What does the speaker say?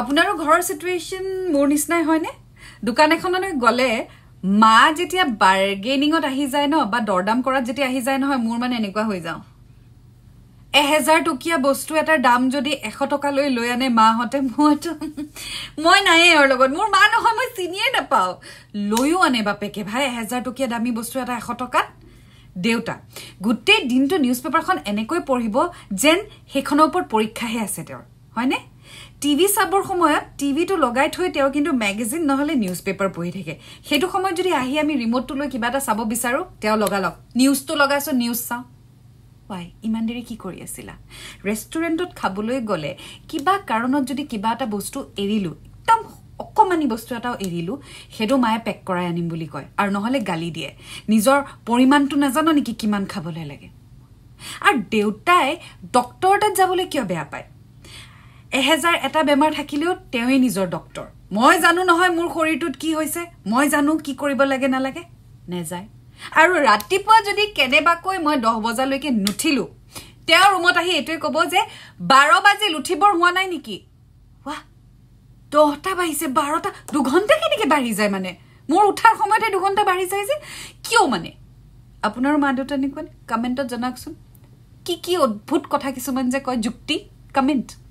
আপোনাৰো ঘৰৰ চিটুৱেশ্যন মোৰ নিচিনাই হয়নে দোকান এখনলৈ গ'লে মা যেতিয়া বাৰ্গেনিঙত আহি যায় ন বা দৰদাম কৰাত যেতিয়া আহি যায় নহয় মোৰ মানে এনেকুৱা হৈ যাওঁ এহেজাৰ টকীয়া বস্তু এটাৰ দাম যদি এশ টকালৈ লৈ আনে মাহঁতে মইতো মই নায়েই আৰু লগত মোৰ মা নহয় মই চিনিয়ে নাপাওঁ লৈও আনে বাপেকে ভাই এহেজাৰ টকীয়া দামী বস্তু এটা এশ টকাত দেউতা গোটেই দিনটো নিউজ পেপাৰখন এনেকৈ পঢ়িব যেন সেইখনৰ ওপৰত পৰীক্ষাহে আছে তেওঁৰ হয়নে টিভি চাবৰ সময়ত টিভিটো লগাই থৈ তেওঁ কিন্তু মেগাজিন নহ'লে নিউজ পেপাৰ পঢ়ি থাকে সেইটো সময়ত যদি আহি আমি ৰিম'টটো লৈ কিবা এটা চাব বিচাৰোঁ তেওঁ লগালক নিউজটো লগাইছো নিউজ চাওঁ ৱাই ইমান দেৰি কি কৰি আছিলা ৰেষ্টুৰেণ্টত খাবলৈ গ'লে কিবা কাৰণত যদি কিবা এটা বস্তু এৰিলোঁ একদম অকণমানি বস্তু এটাও এৰিলোঁ সেইটো মায়ে পেক কৰাই আনিম বুলি কয় আৰু নহ'লে গালি দিয়ে নিজৰ পৰিমাণটো নাজানো নেকি কিমান খাবলৈ লাগে আৰু দেউতাই ডক্তৰ তাত যাবলৈ কিয় বেয়া পায় এহেজাৰ এটা বেমাৰ থাকিলেও তেওঁৱেই নিজৰ ডক্তৰ মই জানো নহয় মোৰ শৰীৰটোত কি হৈছে মই জানো কি কৰিব লাগে নালাগে নেযায় আৰু ৰাতিপুৱা যদি কেনেবাকৈ মই দহ বজালৈকে নুঠিলো তেওঁ ৰুমত আহি এইটোৱে ক'ব যে বাৰ বাজিল উঠিবৰ হোৱা নাই নেকি ৱাহ দহটা বাঢ়িছে বাৰটা দুঘণ্টা কেনেকৈ বাঢ়ি যায় মানে মোৰ উঠাৰ সময়তে দুঘণ্টা বাঢ়ি যায় যে কিয় মানে আপোনাৰ মা দেউতা নেকি কমেণ্টত জনাওকচোন কি কি অদ্ভুত কথা কিছুমান যে কয় যুক্তি কমেণ্ট